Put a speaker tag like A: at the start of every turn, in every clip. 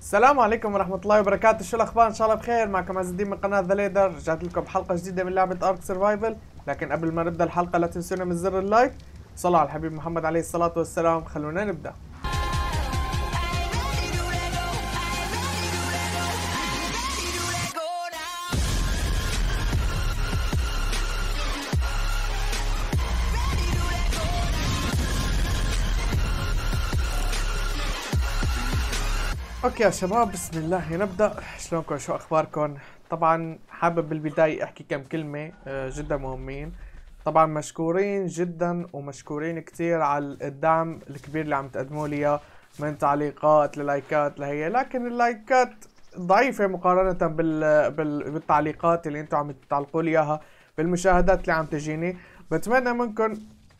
A: السلام عليكم ورحمة الله وبركاته شو الأخبار إن شاء الله بخير معكم عز الدين من قناة ذا ليدر رجعت لكم بحلقة جديدة من لعبة أرك سرفايفل لكن قبل ما نبدأ الحلقة لا تنسونا من زر اللايك صلوا على الحبيب محمد عليه الصلاة والسلام خلونا نبدأ اوكي يا شباب بسم الله نبدا شلونكم شو اخباركم طبعا حابب بالبدايه احكي كم كلمه آه، جدا مهمين طبعا مشكورين جدا ومشكورين كتير على الدعم الكبير اللي عم تقدموا لي من تعليقات للايكات لهي لكن اللايكات ضعيفة مقارنة بال... بال... بالتعليقات اللي انتم عم تعلقوا لي اياها بالمشاهدات اللي عم تجيني بتمنى منكم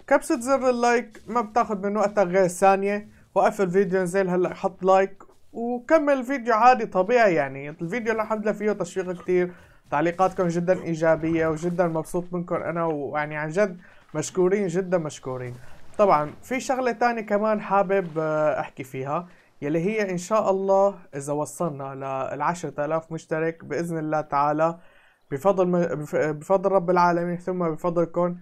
A: كبسة زر اللايك ما بتاخذ من وقتك غير ثانية وقف الفيديو انزل هلا حط لايك وكمل فيديو عادي طبيعي يعني الفيديو الحمد لله فيه تشويق كتير تعليقاتكم جدا ايجابيه وجدا مبسوط منكم انا ويعني عن جد مشكورين جدا مشكورين طبعا في شغله تانية كمان حابب آه، احكي فيها يلي هي ان شاء الله اذا وصلنا لل 10000 مشترك باذن الله تعالى بفضل بفضل رب العالمين ثم بفضلكم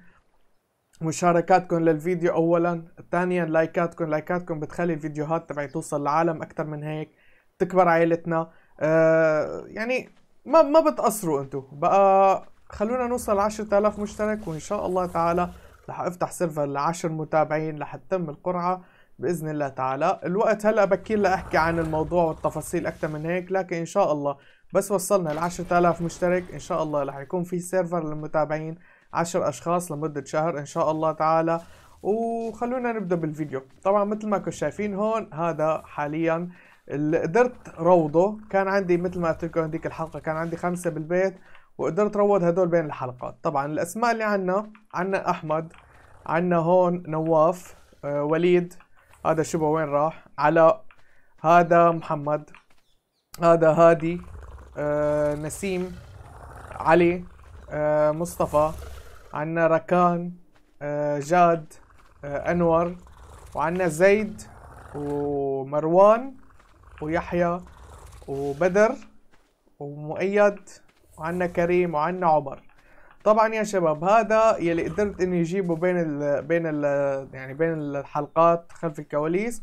A: مشاركاتكم للفيديو اولا ثانيا لايكاتكم لايكاتكم بتخلي الفيديوهات تبعي توصل لعالم اكثر من هيك تكبر عائلتنا آه يعني ما ما بتقصروا انتم بقى خلونا نوصل 10000 مشترك وان شاء الله تعالى رح افتح سيرفر ل 10 متابعين رح تتم القرعه باذن الله تعالى الوقت هلا بكير لاحكي عن الموضوع والتفاصيل اكثر من هيك لكن ان شاء الله بس وصلنا ل 10000 مشترك ان شاء الله رح يكون في سيرفر للمتابعين 10 اشخاص لمده شهر ان شاء الله تعالى وخلونا نبدا بالفيديو طبعا مثل ما كنتم شايفين هون هذا حاليا اللي قدرت روضه كان عندي مثل ما قلت لكم هذيك الحلقه كان عندي خمسه بالبيت وقدرت روض هدول بين الحلقات طبعا الاسماء اللي عنا عنا احمد عنا هون نواف آه وليد هذا شبه وين راح علاء هذا محمد هذا هادي آه نسيم علي آه مصطفى عندنا ركان آه، جاد آه، انور وعندنا زيد ومروان ويحيى وبدر ومؤيد وعندنا كريم وعندنا عمر طبعا يا شباب هذا يلي قدرت اني اجيبه بين ال بين ال يعني بين الحلقات خلف الكواليس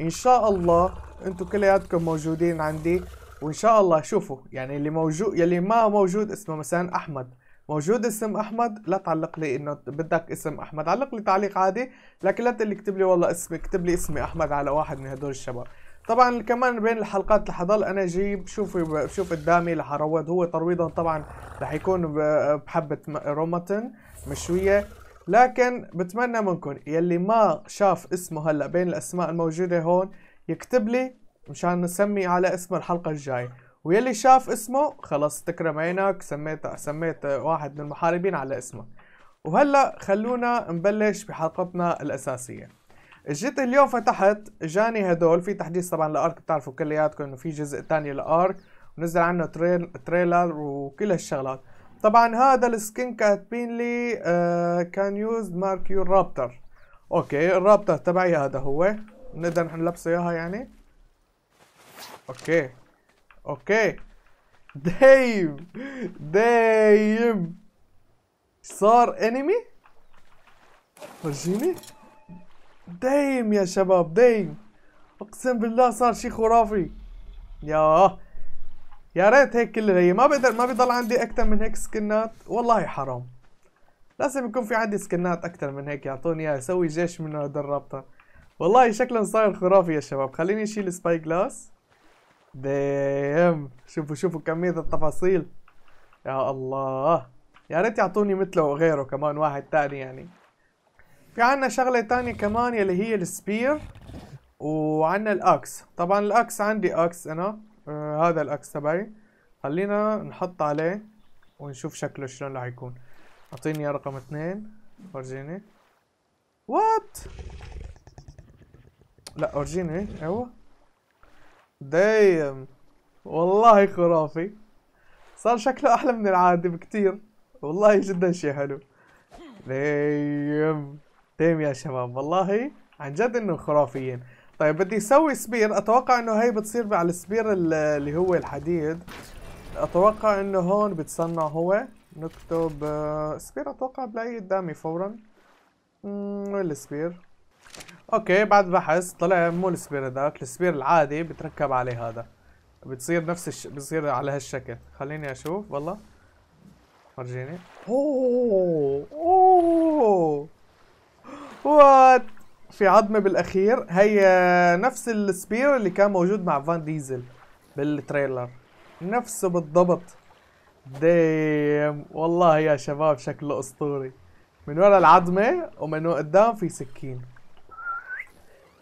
A: ان شاء الله انتم كلياتكم موجودين عندي وان شاء الله شوفوا يعني اللي موجود يلي ما موجود اسمه مثلا احمد موجود اسم احمد لا تعلق لي انه بدك اسم احمد علق لي تعليق عادي لكن لا تقول اكتب لي والله اسمي اكتب لي اسمي احمد على واحد من هدول الشباب طبعا كمان بين الحلقات رح اضل انا اجيب شوف قدامي رح اروض هو ترويضا طبعا رح يكون بحبه روماتن مشويه لكن بتمنى منكم يلي ما شاف اسمه هلا بين الاسماء الموجوده هون يكتب لي مشان نسمي على اسم الحلقه الجايه ويلي شاف اسمه خلص تكرم عينك سميت سميت واحد من المحاربين على اسمك وهلا خلونا نبلش بحلقتنا الاساسيه جيت اليوم فتحت جاني هدول في تحديث طبعا لارك بتعرفوا كلياتكم انه في جزء تاني لارك ونزل عنه تريل تريلر وكل هالشغلات طبعا هذا السكين كاتبين لي آه، كان يوز مارك يور رابتر اوكي الرابتر تبعي هذا هو نقدر نحن نلبسه اياها يعني اوكي اوكي دايم دايم صار انمي فرجيني دايم يا شباب دايم اقسم بالله صار شيء خرافي يا يا ريت هيك كل هي ما بقدر ما بيضل عندي اكثر من هيك سكنات والله حرام لازم يكون في عندي سكنات اكثر من هيك يعطوني اياها اسوي جيش من هذا الرابطه والله شكلا صاير خرافي يا شباب خليني اشيل سباي جلاس ديم شوفوا شوفوا كمية التفاصيل يا الله يا ريت يعطوني مثله وغيره كمان واحد تاني يعني في عنا شغلة تانية كمان يلي هي السبير وعنا الاكس طبعا الاكس عندي اكس انا آه هذا الاكس تبعي خلينا نحط عليه ونشوف شكله شلون راح يكون اعطيني رقم اثنين ورجيني وات لا ورجيني ايوه دايم والله خرافي صار شكله احلى من العادي بكتير والله جدا شيء حلو دايم دايم يا شباب والله عن جد انه خرافيين طيب بدي اسوي سبير اتوقع انه هي بتصير على السبير اللي هو الحديد اتوقع انه هون بتصنع هو نكتب آه، سبير اتوقع بلاقيه قدامي فورا السبير اوكي بعد بحث طلع مو السبير هذاك السبير العادي بتركب عليه هذا بتصير نفس الش... بتصير على هالشكل خليني اشوف والله فرجيني اوه اوه وات في عظمه بالاخير هي نفس السبير اللي كان موجود مع فان ديزل بالتريلر نفسه بالضبط ديم والله يا شباب شكله اسطوري من ورا العظمه ومن قدام في سكين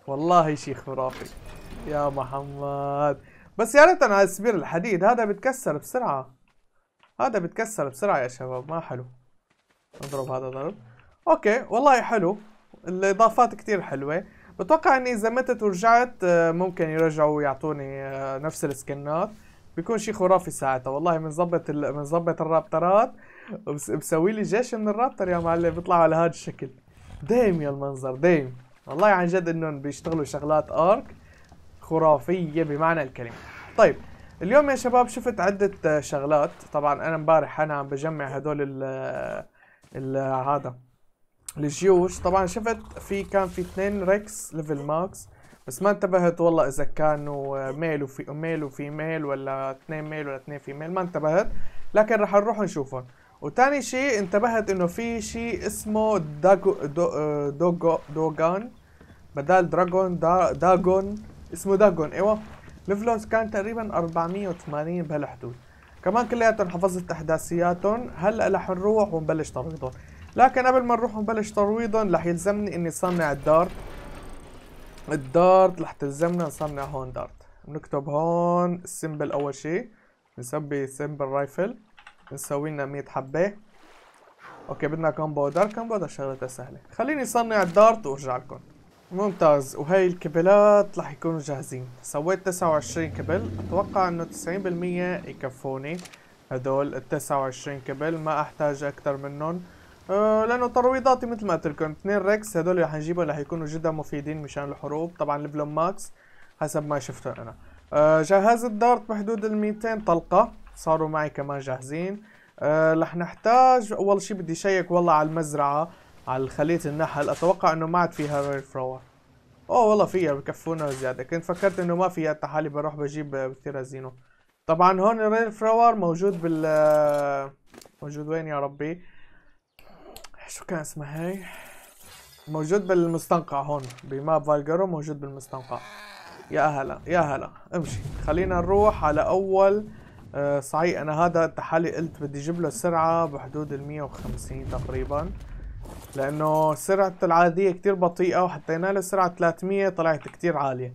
A: والله شيء خرافي يا محمد بس يا ريت انا اسبير الحديد هذا بيتكسر بسرعه هذا بيتكسر بسرعه يا شباب ما حلو اضرب هذا ضرب اوكي والله حلو الاضافات كثير حلوه بتوقع اني اذا متت ورجعت آه، ممكن يرجعوا يعطوني آه، نفس السكنات بيكون شيء خرافي ساعتها والله بنظبط بنظبط الرابترات بسوي لي جيش من الرابتر يا معلم بيطلعوا على هذا الشكل دايم يا المنظر دايم والله عن جد انهم بيشتغلوا شغلات ارك خرافيه بمعنى الكلمه طيب اليوم يا شباب شفت عده آه، شغلات طبعا انا امبارح انا عم بجمع هدول ال آه، آه، هذا الجيوش طبعا شفت في كان في اثنين ريكس ليفل ماكس بس ما انتبهت والله اذا كانوا ميل وفي ميل وفي ميل ولا اثنين ميل ولا اثنين في ميل ما انتبهت لكن رح نروح نشوفهم وتاني شيء انتبهت انه في شيء اسمه داغو دو آه، دوغو دوغان بدل دراجون دا داغون اسمه داغون ايوه ليفلونز كان تقريبا 480 بهالحدود كمان كلياتهم حفظت احداثياتهم هلا رح نروح ونبلش ترويضهم لكن قبل ما نروح ونبلش ترويضهم رح يلزمني اني صنع الدارت الدارت رح تلزمنا نصنع هون دارت بنكتب هون السمبل اول شيء نسبي سمبل رايفل نسوي لنا 100 حبه اوكي بدنا كم باودر كم باودر شغلتها سهله خليني صنع الدارت وارجع لكم ممتاز وهي الكبلات رح يكونوا جاهزين سويت 29 كبل اتوقع انه 90% يكفوني هدول ال 29 كبل ما احتاج اكثر منهم أه لانه ترويضاتي مثل ما قلت لكم اثنين ريكس هدول اللي رح نجيبهم رح يكونوا جدا مفيدين مشان الحروب طبعا البلوم ماكس حسب ما شفتهم انا أه جهاز الدارت بحدود ال 200 طلقه صاروا معي كمان جاهزين أه رح نحتاج اول شيء بدي شيك والله على المزرعه على خلية النحل اتوقع انه ما عاد فيها رير فلاور اوه والله فيها بكفونا زياده كنت فكرت انه ما فيها تحالي بروح بجيب زينو طبعا هون الرير فلاور موجود بال موجود وين يا ربي شو كان اسمها هي موجود بالمستنقع هون بماب فالجارو موجود بالمستنقع يا هلا يا هلا امشي خلينا نروح على اول آه، صحيح انا هذا تحالي قلت بدي اجيب له سرعه بحدود ال 150 تقريبا لانه سرعة العادية كتير بطيئة وحطينا له سرعة 300 طلعت كتير عالية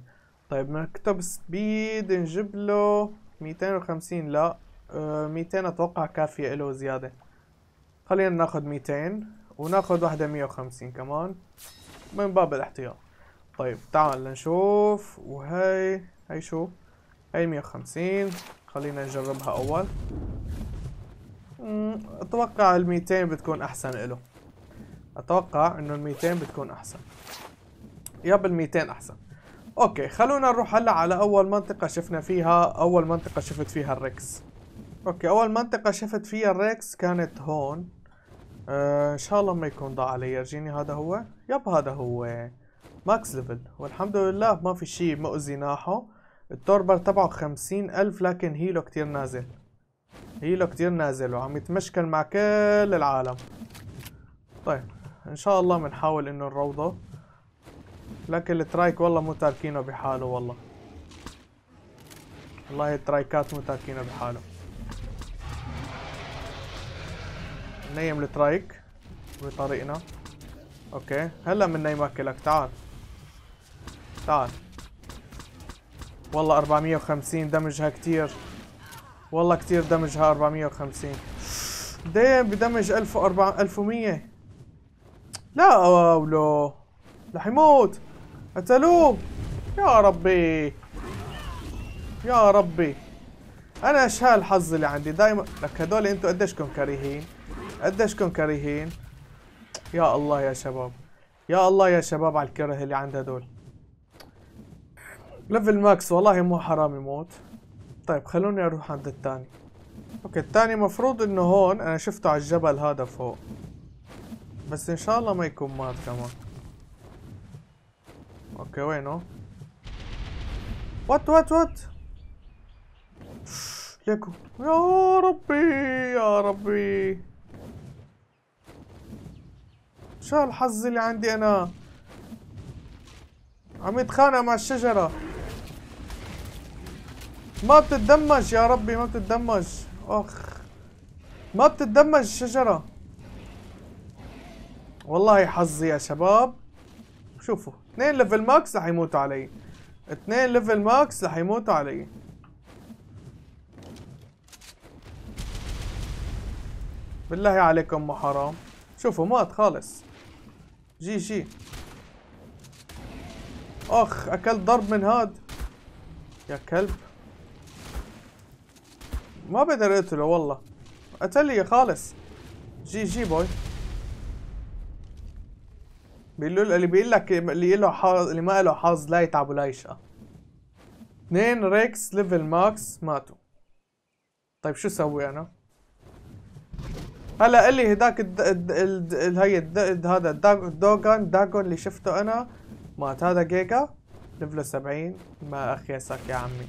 A: طيب نكتب سبيد نجيب له 250 لا آه، ميتين 200 اتوقع كافية له زيادة خلينا ناخد 200 وناخد واحدة 150 كمان من باب الاحتياط طيب تعال لنشوف وهي هي شو هي 150 خلينا نجربها اول اتوقع ال 200 بتكون احسن له اتوقع انه ال 200 بتكون احسن يب ال 200 احسن اوكي خلونا نروح هلا على اول منطقة شفنا فيها اول منطقة شفت فيها الريكس اوكي اول منطقة شفت فيها الريكس كانت هون آه ان شاء الله ما يكون ضاع علي يرجيني هذا هو يب هذا هو ماكس ليفل والحمد لله ما في شيء مؤذي ناحو التوربر تبعه خمسين ألف لكن هيلو كتير نازل هيلو كتير نازل وعم يتمشكل مع كل العالم طيب ان شاء الله بنحاول انه نروضه لكن الترايك والله مو تاركينه بحاله والله والله الترايكات مو تاركينه بحاله نيم الترايك بطريقنا اوكي هلا نيمك لك تعال تعال والله 450 دمجها كتير والله كتير دمجها 450 دايم بدمج 1400 لا اولو رح يموت قتلوه يا ربي يا ربي انا ايش هالحظ اللي عندي دايما لك هدول انتوا قديشكم كريهين قديشكم كريهين يا الله يا شباب يا الله يا شباب على الكره اللي عند هدول ليفل ماكس والله مو حرام يموت طيب خلوني اروح عند الثاني اوكي الثاني مفروض انه هون انا شفته على الجبل هذا فوق بس ان شاء الله ما يكون مات كمان اوكي وينه وات وات وات ليكو يا ربي يا ربي شو الحظ اللي عندي انا عم يتخانق مع الشجرة ما بتتدمج يا ربي ما بتتدمج اخ ما بتتدمج الشجرة والله حظي يا شباب شوفوا اثنين ليفل ماكس رح يموتوا علي اثنين ليفل ماكس رح يموتوا علي بالله عليكم ما حرام شوفوا مات خالص جي جي اخ اكلت ضرب من هاد يا كلب ما بقدر اقتله والله قتلي خالص جي جي بوي بيقول له اللي بيقول لك اللي له حظ اللي ما له حظ لا يتعب ولا يشقى اثنين ريكس ليفل ماكس ماتوا طيب شو سوي انا هلا لي هداك الد... الد... الد... ال... هي الد... الد... هذا الدوغان داغون اللي شفته انا مات هذا جيجا ليفله 70 ما اخيسك يا عمي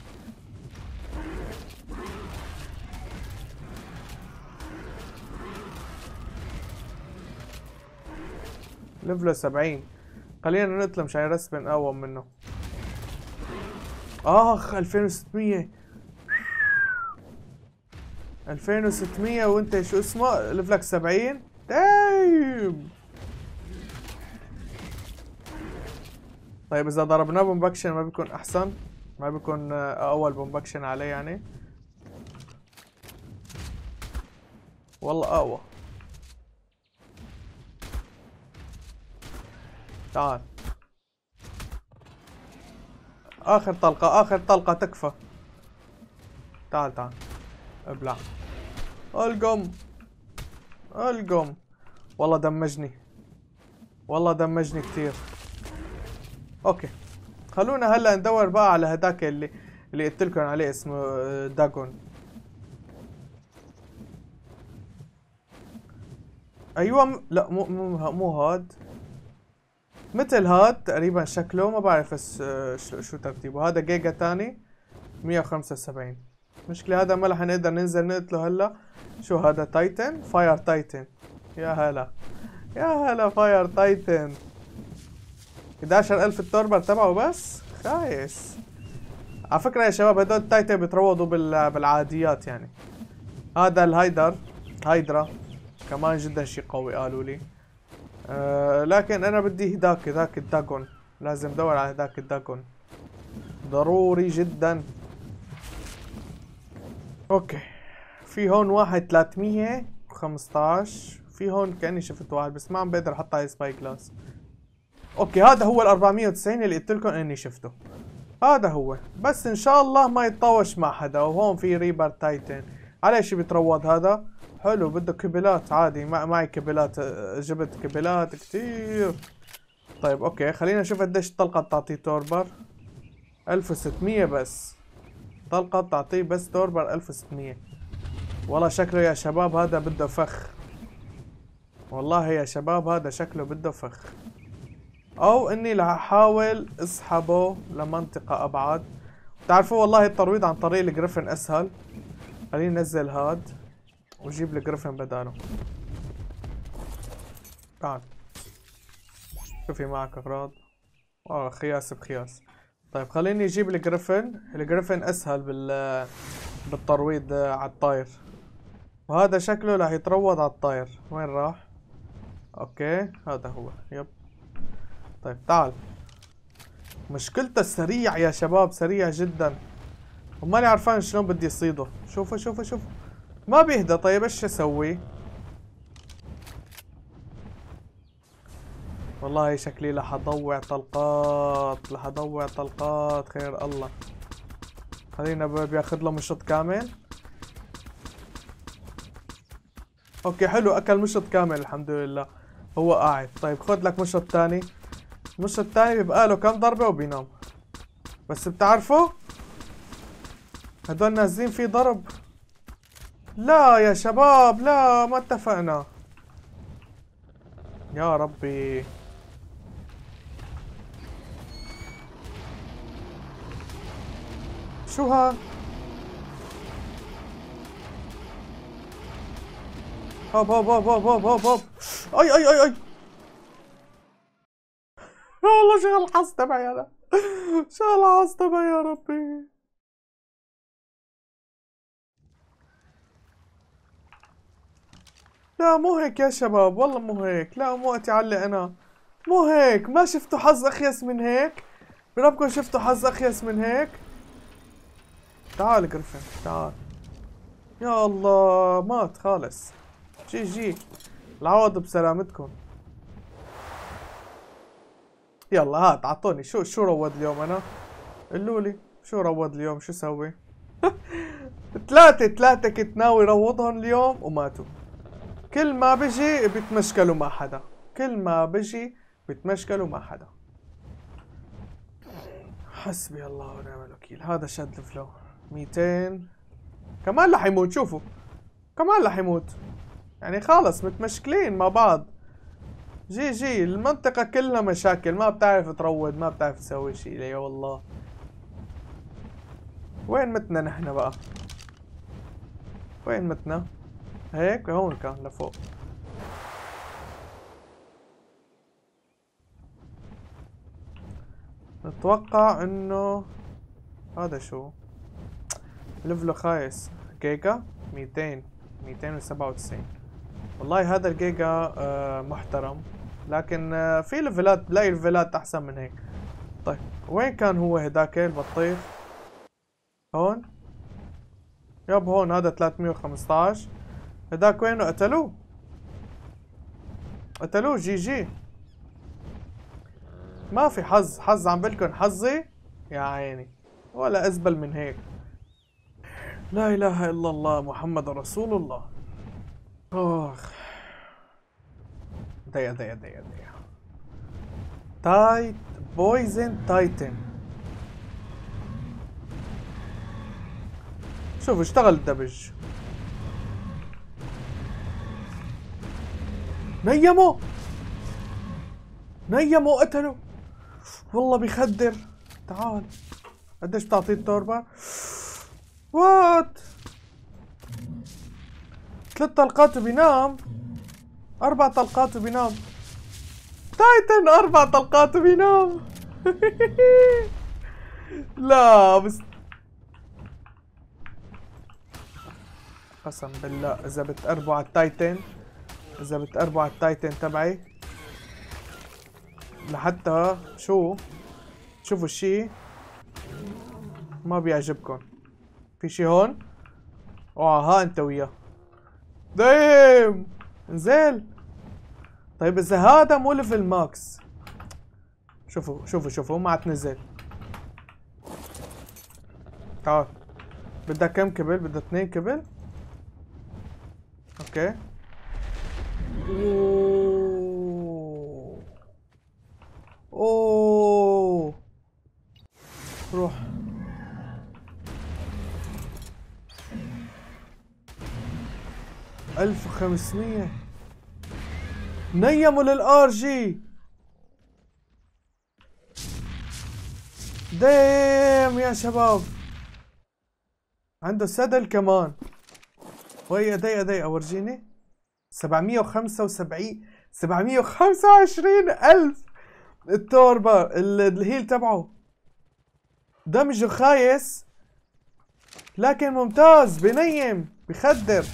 A: ليفله 70 خلينا نطلع مش هيرسبن اقوى منه اخ 2600 2600 وانت شو اسمه ليفلك 70 دايم طيب اذا ضربناه بومباكشن ما بيكون احسن ما بيكون اول بومباكشن عليه يعني والله اقوى تعال اخر طلقة اخر طلقة تكفى تعال تعال ابلع القم القم والله دمجني والله دمجني كثير اوكي خلونا هلا ندور بقى على هداك اللي اللي قلت لكم عليه اسمه آه، داجون ايوه م... لا مو مو مو هاد مثل هاد تقريبا شكله ما بعرف آه، شو ترتيبه هذا جيجا تاني 175 مشكلة هذا ما رح نقدر ننزل نقتله هلا شو هذا تايتن فاير تايتن يا هلا يا هلا فاير تايتن 11000 التوربر تبعه بس خايس على فكرة يا شباب هدول التايتن بيتروضوا بالعاديات يعني هذا الهايدر هايدرا كمان جدا شيء قوي قالوا لي آه، لكن انا بدي هداك هداك الداكون لازم ادور على هداك الداكون ضروري جدا اوكي في هون واحد 315 في هون كاني شفت واحد بس ما عم بقدر احط عليه سباي كلاس اوكي هذا هو ال 490 اللي قلت لكم اني شفته هذا هو بس ان شاء الله ما يتطوش مع حدا وهون في ريبر تايتن على شي بيتروض هذا حلو بده كبلات عادي معي كبلات جبت كبلات كتير طيب اوكي خلينا نشوف قديش الطلقة بتعطيه توربر 1600 بس طلقة بتعطيه بس توربر 1600 والله شكله يا شباب هذا بده فخ والله يا شباب هذا شكله بده فخ او اني رح احاول اسحبه لمنطقة ابعد تعرفوا والله الترويض عن طريق الجريفن اسهل خلينا ننزل هاد وجيب الجريفن بداله تعال شوفي معك اغراض اه خياس بخياس طيب خليني اجيب الجريفن الجريفن اسهل بال بالترويض على الطاير وهذا شكله راح يتروض على الطاير وين راح اوكي هذا هو يب طيب تعال مشكلته سريع يا شباب سريع جدا وماني عارفان شلون بدي اصيده شوفوا شوفوا شوفوا ما بيهدى طيب ايش اسوي؟ والله شكلي رح اضوع طلقات رح اضوع طلقات خير الله خلينا بياخذ له مشط كامل اوكي حلو اكل مشط كامل الحمد لله هو قاعد طيب خذ لك مشط تاني المشط تاني بيبقى له كم ضربة وبينام بس بتعرفوا هدول نازلين فيه ضرب لا يا شباب لا ما اتفقنا يا ربي شو ها هوب هوب هوب هوب هوب هوب هوب اي اي اي اي والله شغل هالحظ تبعي انا شغل هالحظ تبعي يا ربي لا مو هيك يا شباب والله مو هيك لا مو وقتي يعلق انا مو هيك ما شفتوا حظ اخيس من هيك بربكم شفتوا حظ اخيس من هيك تعال جريفن تعال يا الله مات خالص جي جي العوض بسلامتكم يلا هات عطوني شو شو روض اليوم انا قولوا لي شو روض اليوم شو سوي ثلاثة ثلاثة كنت ناوي روضهم اليوم وماتوا كل ما بجي بتمشكلوا مع حدا كل ما بجي بتمشكلوا مع حدا حسبي الله ونعم الوكيل هذا شد الفلو 200 كمان رح يموت شوفوا كمان رح يموت يعني خلص متمشكلين مع بعض جي جي المنطقة كلها مشاكل ما بتعرف تروض ما بتعرف تسوي شيء يا والله وين متنا نحن بقى وين متنا هيك هون كان لفوق نتوقع انه هذا شو لفله خايس جيجا ميتين ميتين وسبعة وتسعين والله هذا الجيجا آه، محترم لكن آه، في ليفلات بلاقي ليفلات احسن من هيك طيب وين كان هو هداك البطيخ هون يب هون هذا 315 هذاك وينو قتلوه قتلوه جي جي ما في حظ حظ عم بلكن حظي يا عيني ولا ازبل من هيك لا اله الا الله محمد رسول الله اخ دقيقة دقيقة دقيقة دقيقة تايت بويزن تايتن شوف اشتغل الدبج نيمه نيمه قتله والله بيخدر تعال قديش بتعطيه التوربة؟ وات ثلاث طلقات وبينام أربع طلقات وبينام تايتن أربع طلقات وبينام لا بس قسم بالله إذا بتقربوا على التايتن اذا بتقربوا على التايتن تبعي لحتى شو شوفوا الشيء ما بيعجبكم في شي هون اوعى آه، ها انت وياه دايم انزل طيب اذا هذا مو ليفل ماكس شوفوا شوفوا شوفوا ما عاد نزل تعال بدها كم كبل بدها اثنين كبل اوكي اوه اوه روح ألف وخمسمية نيموا للآر جي ديم يا شباب عنده سدل كمان وهي دقيقة دقيقة ورجيني 775 725 ألف التوربة الهيل تبعه دمجه خايس لكن ممتاز بنيم بخدر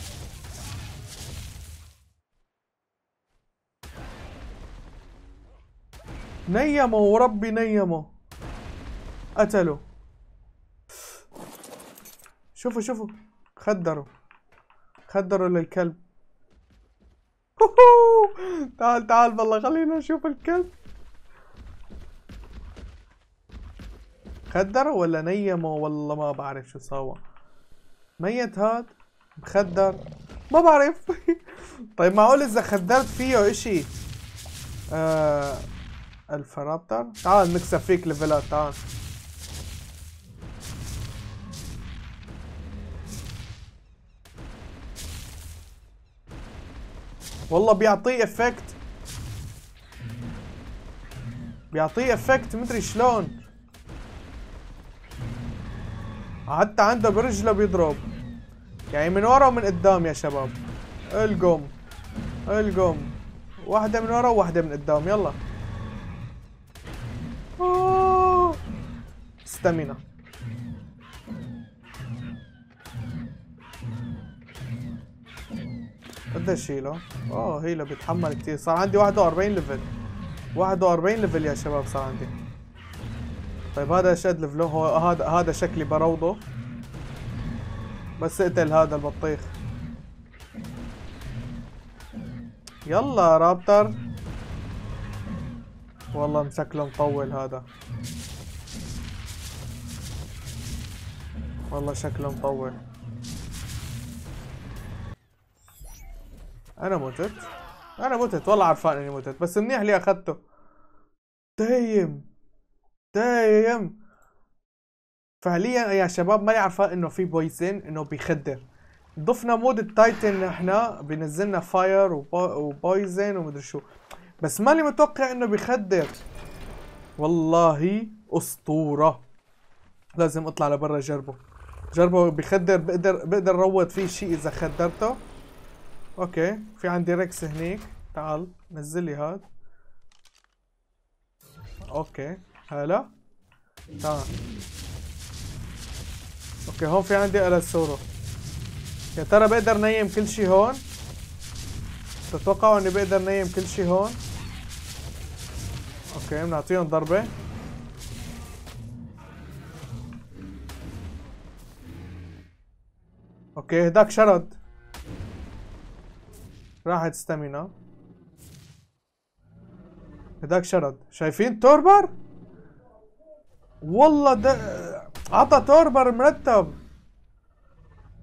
A: نيمه وربي نيمه قتله شوفوا شوفوا خدروا خدروا للكلب تعال تعال بالله خلينا نشوف الكلب خدر ولا نيمه والله ما بعرف شو سوى ميت هاد مخدر ما بعرف طيب معقول اذا خدرت فيه اشي آه الفرابتر تعال نكسب فيك ليفلات تعال والله بيعطيه افكت بيعطيه افكت مدري شلون حتى عنده برجله بيضرب يعني من ورا ومن قدام يا شباب القم القم واحدة من ورا وواحدة من قدام يلا استمينا قديش إيه هيلا؟ اه هيلا بيتحمل كثير صار عندي 41 ليفل 41 ليفل يا شباب صار عندي طيب هذا شد ليفله هو هذا هذا شكلي بروضه بس اقتل هذا البطيخ يلا رابتر والله شكله مطول هذا والله شكله مطول انا متت انا متت والله عارفان اني متت بس منيح لي اخذته دايم دايم فعليا يا شباب ما يعرفان انه في بويزن انه بيخدر ضفنا مود التايتن احنا بنزلنا فاير وبويزن ومدري شو بس ماني متوقع انه بيخدر والله اسطوره لازم اطلع لبرا اجربه جربه بخدر بقدر بقدر روض فيه شيء اذا خدرته اوكي في عندي ريكس هنيك تعال نزل لي هاد اوكي هلا تعال اوكي هون في عندي الاسورو يا ترى بقدر نيم كل شي هون تتوقعوا اني بقدر نيم كل شي هون اوكي بنعطيهم ضربه اوكي هداك شرد راحت ستامينا هداك شرد شايفين توربر والله ده عطى توربر مرتب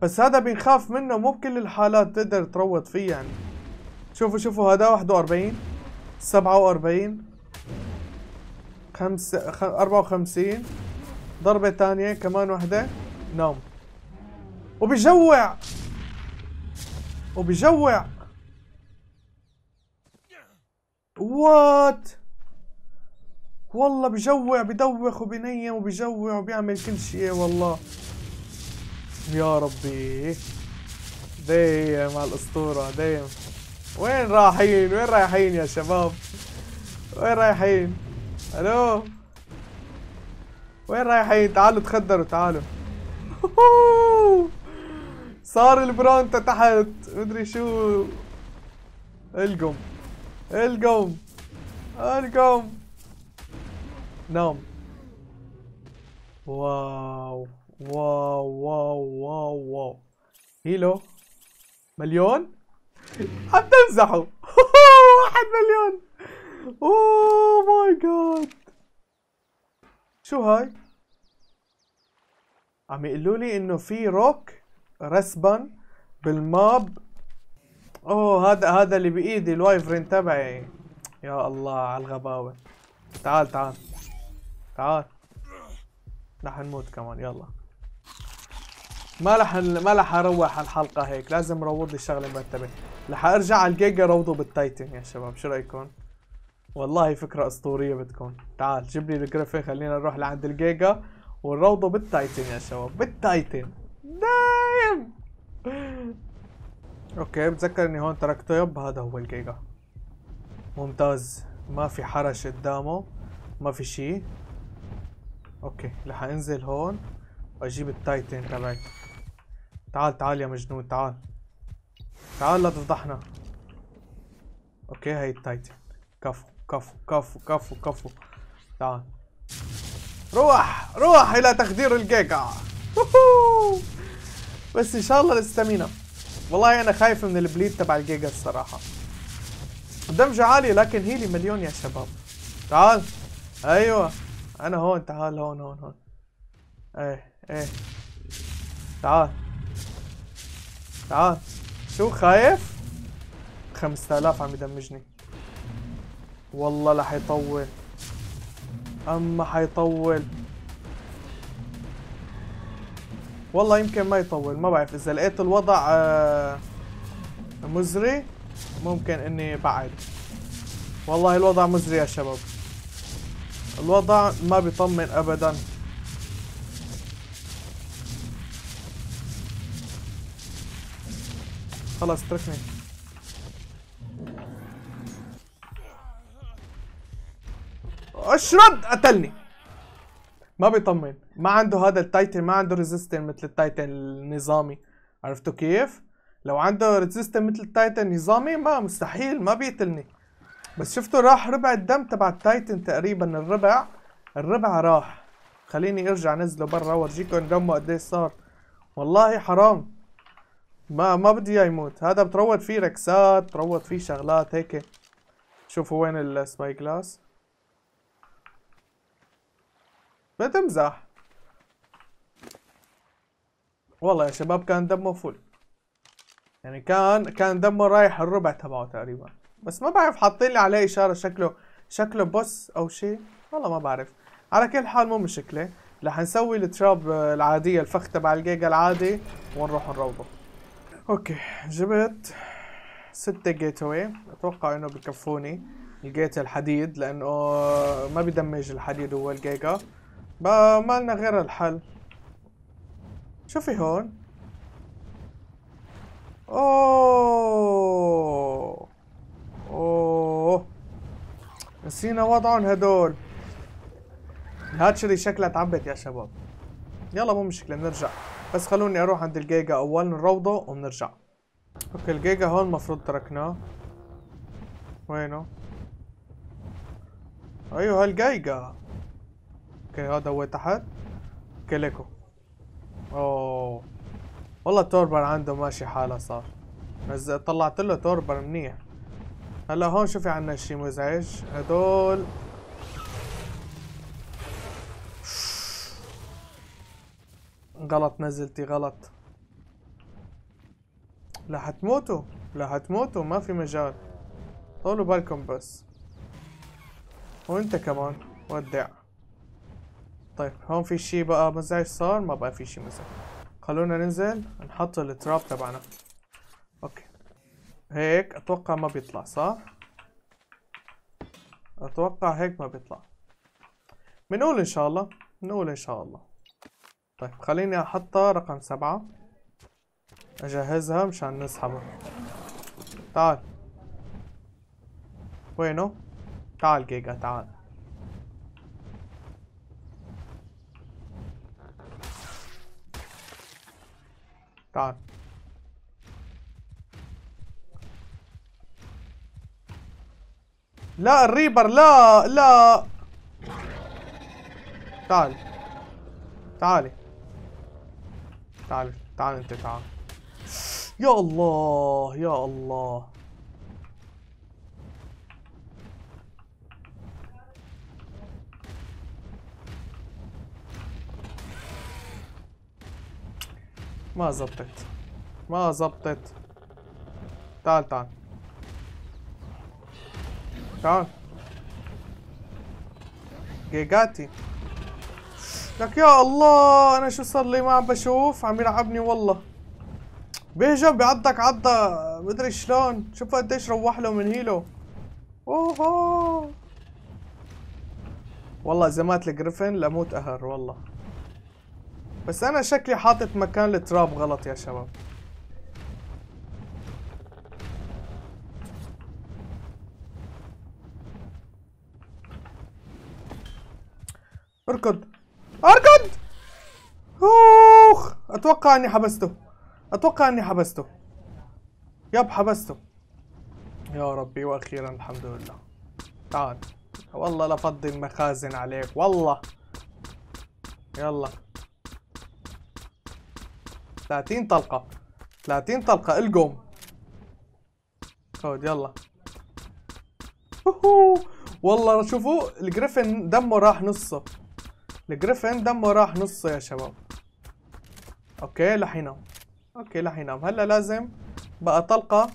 A: بس هذا بنخاف منه مو بكل الحالات تقدر تروض فيه يعني شوفوا شوفوا هذا 41 47 خمسة 54 ضربة ثانية كمان وحدة نوم وبجوع وبجوع وات والله بجوع بدوخ وبنيم وبجوع وبيعمل كل شيء والله يا ربي دايم على الاسطورة دايم وين رايحين وين رايحين يا شباب وين رايحين الو وين رايحين تعالوا تخدروا تعالوا صار البرانتا تحت مدري شو القم القوم القوم نام واو واو واو واو واو هيلو مليون عم تمزحوا واحد مليون اوه ماي جاد شو هاي عم يقولوا لي انه في روك رسبا بالماب اوه هذا هذا اللي بايدي الوايفرين تبعي يا الله على الغباوة تعال تعال تعال رح نموت كمان يلا ما رح ما رح اروح الحلقة هيك لازم روض لي شغلة مرتبة رح ارجع على الجيجا روضه بالتايتن يا شباب شو رايكم والله فكرة اسطورية بتكون تعال جيب لي الجريفي خلينا نروح لعند الجيجا ونروضه بالتايتن يا شباب بالتايتن ده اوكي بتذكر اني هون تركته يب هذا هو الجيجا ممتاز ما في حرش قدامه ما في شيء اوكي رح انزل هون واجيب التايتن تبعي تعال تعال يا مجنون تعال تعال لا تفضحنا اوكي هي التايتن كفو كفو كفو كفو كفو تعال روح روح الى تخدير الجيجا بس ان شاء الله الاستامينه والله انا خايف من البليد تبع الجيجا الصراحه دمج عالي لكن هيلي مليون يا شباب تعال ايوه انا هون تعال هون هون هون ايه ايه تعال تعال شو خايف 5000 عم يدمجني والله لا حيطول اما حيطول والله يمكن ما يطول ما بعرف اذا لقيت الوضع آه، مزري ممكن اني بعد والله الوضع مزري يا شباب الوضع ما بيطمن ابدا خلاص اتركني اشرد قتلني ما بيطمن ما عنده هذا التايتن ما عنده ريزيستن مثل التايتن النظامي عرفتوا كيف لو عنده ريزيستن مثل التايتن نظامي ما مستحيل ما بيقتلني بس شفتوا راح ربع الدم تبع التايتن تقريبا الربع الربع راح خليني ارجع نزله برا وارجيكم دمه ايش صار والله حرام ما ما بدي اياه يموت هذا بتروض فيه ركسات بتروض فيه شغلات هيك شوفوا وين السباي جلاس تمزح والله يا شباب كان دمه فل يعني كان كان دمه رايح الربع تبعه تقريبا بس ما بعرف حاطين لي عليه اشاره شكله شكله بوس او شيء والله ما بعرف على كل حال مو مشكله رح نسوي التراب العاديه الفخ تبع الجيجا العادي ونروح نروضه اوكي جبت ستة جيت اواي اتوقع انه بكفوني الجيت الحديد لانه ما بدمج الحديد هو الجيجا ما لنا غير الحل شوفي هون اوه اوه نسينا وضعهم هدول الهاتشري شكلها تعبت يا شباب يلا مو مشكله بنرجع بس خلوني اروح عند الجيجا اول نروضه وبنرجع اوكي الجيجا هون المفروض تركناه وينه ايوه هالجيجا اوكي هذا هو هو اوكي كليكو اوه والله توربر عنده ماشي حاله صار بس طلعت له توربر منيح هلا هون شوفي عنا شي مزعج هدول غلط نزلتي غلط لا حتموتوا لا حتموتوا ما في مجال طولوا بالكم بس وانت كمان ودع طيب هون في شي بقى مزعج صار ما بقى في شي مزعج خلونا ننزل نحط التراب تبعنا اوكي هيك اتوقع ما بيطلع صح اتوقع هيك ما بيطلع بنقول ان شاء الله بنقول ان شاء الله طيب خليني احطها رقم سبعة اجهزها مشان نسحبها تعال وينه تعال جيجا تعال God. لا الريبر لا لا تعال تعالي تعال تعال انت تعال يا الله يا الله ما زبطت ما زبطت تعال تعال تعال جيجاتي لك يا الله انا شو صار لي ما عم بشوف عم يلعبني والله بيهجم بيعضك عضة مدري شلون شوف قديش روح له من هيلو اوه والله زمات الجريفن لموت قهر والله بس انا شكلي حاطط مكان التراب غلط يا شباب اركض اركض اوخ اتوقع اني حبسته اتوقع اني حبسته يب حبسته يا ربي واخيرا الحمد لله تعال والله لفضي المخازن عليك والله يلا 30 طلقه 30 طلقه القوم خود يلا والله شوفوا الجريفن دمه راح نصه الجريفن دمه راح نصه يا شباب اوكي رح ينام اوكي رح ينام هلا لازم بقى طلقه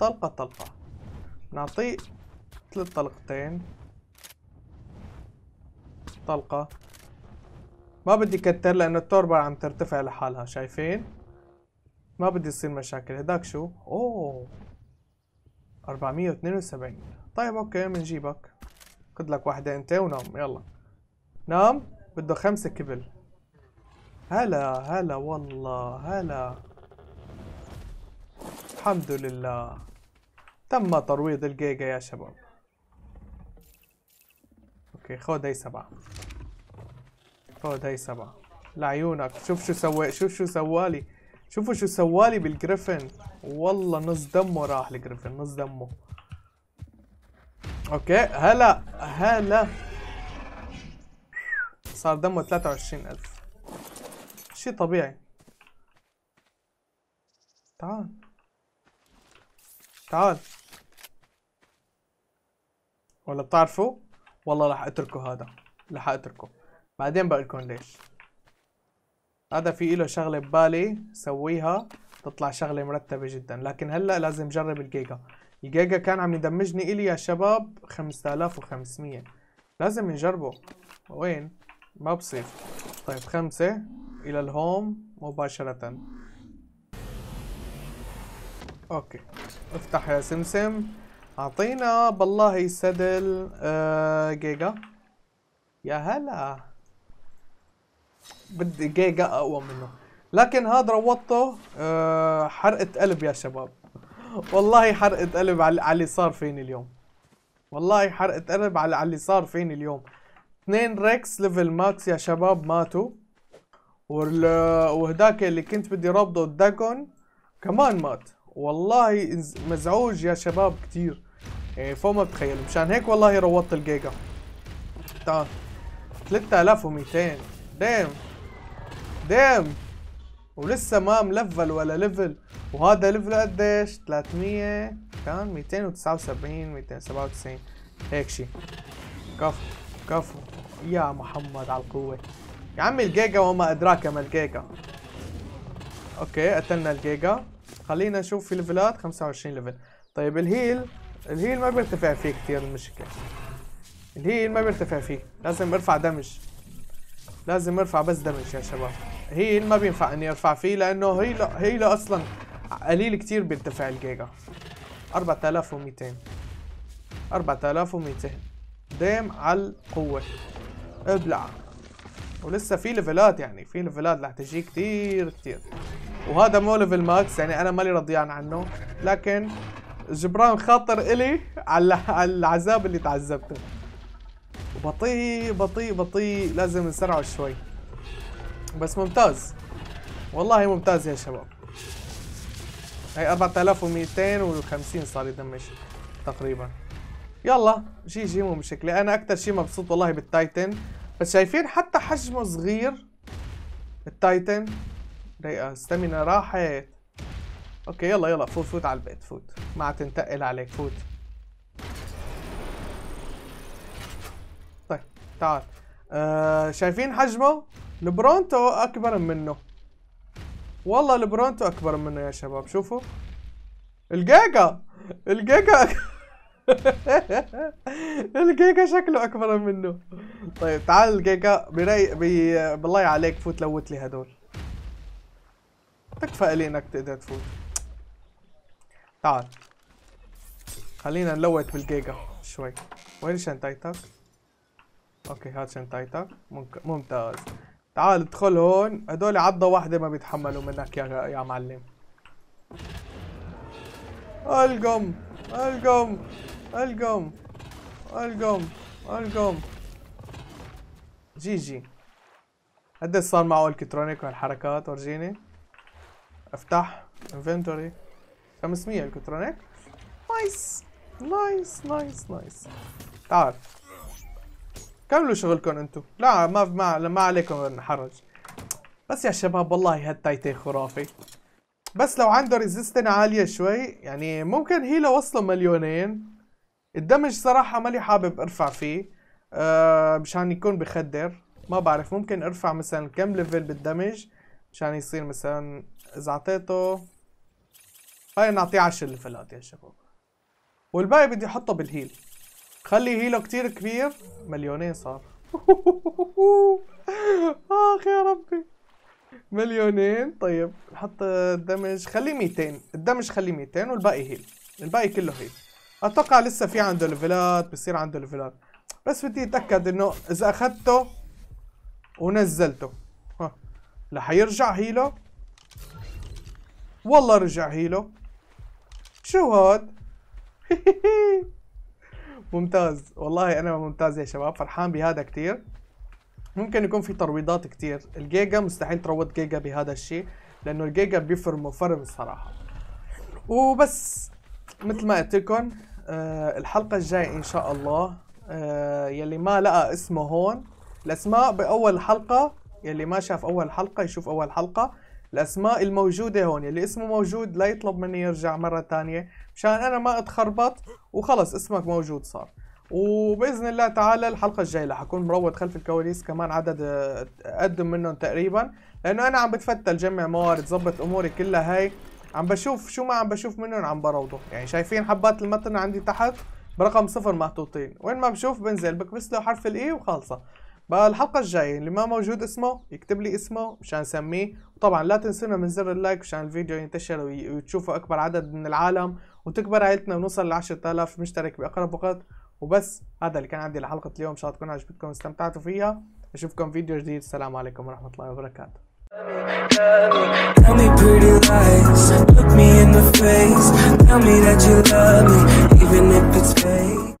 A: طلقه طلقه نعطيه ثلاث طلقتين طلقه ما بدي كتر لانه التربة عم ترتفع لحالها شايفين ما بدي يصير مشاكل هداك شو اوه 472 طيب اوكي بنجيبك خد لك واحدة انت ونام يلا نام بده خمسة كبل هلا هلا والله هلا الحمد لله تم ترويض الجيجا يا شباب اوكي خود هي سبعة خد هي سبعة لعيونك شوف شو سوى شوف شو سوالي شوفوا شو سوالي بالجريفن والله نص دمه راح الجريفن نص دمه اوكي هلا هلا صار دمه 23000 شيء طبيعي تعال تعال ولا بتعرفوا والله راح اتركه هذا راح اتركه بعدين بقول لكم ليش هذا في له شغله ببالي سويها تطلع شغله مرتبه جدا لكن هلا لازم جرب الجيجا الجيجا كان عم يدمجني الي يا شباب 5500 لازم نجربه وين ما بصير طيب خمسة الى الهوم مباشرة اوكي افتح يا سمسم اعطينا بالله سدل آه جيجا يا هلا بدي جيجا اقوى منه لكن هذا روضته أه حرقه قلب يا شباب والله حرقه قلب على اللي صار فيني اليوم والله حرقه قلب على اللي صار فيني اليوم اثنين ريكس ليفل ماكس يا شباب ماتوا وال... وهداك اللي كنت بدي ربضه الداجون كمان مات والله مزعوج يا شباب كتير يعني فوق ما بتخيل مشان هيك والله روضت الجيجا تعال 3200 دام دام ولسه ما ملفل ولا ليفل وهذا ليفل قديش 300 كان 279 297 هيك شيء كفو كفو يا محمد على القوة يا عمي الجيجا وما ادراك ما الجيجا اوكي قتلنا الجيجا خلينا نشوف في ليفلات 25 ليفل طيب الهيل الهيل ما بيرتفع فيه كثير المشكلة الهيل ما بيرتفع فيه لازم ارفع دمج لازم ارفع بس دمج يا شباب هيل ما بينفع اني ارفع فيه لانه هيل هيل اصلا قليل كثير بيرتفع الجيجا 4200 4200 ديم على القوة ابلع ولسه في ليفلات يعني في ليفلات رح تجي كثير كثير وهذا مو ليفل ماكس يعني انا مالي رضيان عنه لكن جبران خاطر الي على العذاب اللي تعذبته بطيء بطيء بطيء لازم نسرعه شوي بس ممتاز والله ممتاز يا شباب هي 4250 صار يدمج تقريبا يلا جي جي مو مشكلة انا اكتر شي مبسوط والله بالتايتن بس شايفين حتى حجمه صغير التايتن دقيقة ستامينا راحت اوكي يلا يلا فوت فوت على البيت فوت ما عاد تنتقل عليك فوت تعال طيب. آه شايفين حجمه لبرونتو اكبر منه والله لبرونتو اكبر منه يا شباب شوفوا الجيجا الجيجا الجيجا شكله اكبر منه طيب تعال الجيجا بري بي... بالله عليك فوت لوت لي هدول تكفى لي انك تقدر تفوت تعال خلينا نلوت بالجيجا شوي وين شنطتك اوكي هات شنطتك ممتاز تعال ادخل هون هدول عضة واحدة ما بيتحملوا منك يا يا معلم القم القم القم القم القم جي جي قديش صار معه الكترونيك والحركات ورجيني افتح انفنتوري 500 الكترونيك نايس نايس نايس نايس تعال كملوا شغلكم انتم لا ما ما, ما عليكم حرج بس يا شباب والله هالتايتين خرافي بس لو عنده ريزيستن عاليه شوي يعني ممكن هي وصلوا مليونين الدمج صراحه مالي حابب ارفع فيه أه مشان يكون بخدر ما بعرف ممكن ارفع مثلا كم ليفل بالدمج مشان يصير مثلا اذا اعطيته هاي نعطيه 10 ليفلات يا شباب والباقي بدي احطه بالهيل خلي هيلو كتير كبير مليونين صار اخ يا ربي مليونين طيب نحط الدمج خليه 200 الدمج خليه 200 والباقي هيل الباقي كله هيل اتوقع لسه في عنده ليفلات بصير عنده ليفلات بس بدي اتاكد انه اذا اخذته ونزلته ها رح يرجع هيلو والله رجع هيلو شو هاد ممتاز والله انا ممتاز يا شباب فرحان بهذا كثير ممكن يكون في ترويضات كثير الجيجا مستحيل تروض جيجا بهذا الشيء لانه الجيجا بيفرموا فرم الصراحه وبس مثل ما قلت لكم آه الحلقه الجايه ان شاء الله آه يلي ما لقى اسمه هون الاسماء باول حلقه يلي ما شاف اول حلقه يشوف اول حلقه الاسماء الموجوده هون اللي اسمه موجود لا يطلب مني يرجع مره ثانيه مشان انا ما اتخربط وخلص اسمك موجود صار وباذن الله تعالى الحلقه الجايه رح اكون مروض خلف الكواليس كمان عدد اقدم منهم تقريبا لانه انا عم بتفتل جمع موارد ظبط اموري كلها هاي عم بشوف شو ما عم بشوف منهم عم بروضه يعني شايفين حبات المتن عندي تحت برقم صفر محطوطين وين ما بشوف بنزل بكبس له حرف الاي e وخالصه بقى الحلقة الجاية اللي ما موجود اسمه يكتب لي اسمه مشان نسميه وطبعا لا تنسونا من زر اللايك مشان الفيديو ينتشر وتشوفوا أكبر عدد من العالم وتكبر عائلتنا ونوصل ل 10000 مشترك بأقرب وقت وبس هذا اللي كان عندي لحلقة اليوم إن شاء الله تكون عجبتكم واستمتعتوا فيها أشوفكم فيديو جديد السلام عليكم ورحمة الله وبركاته Tell me pretty lies, look me in the face Tell me that you love me, even if it's fake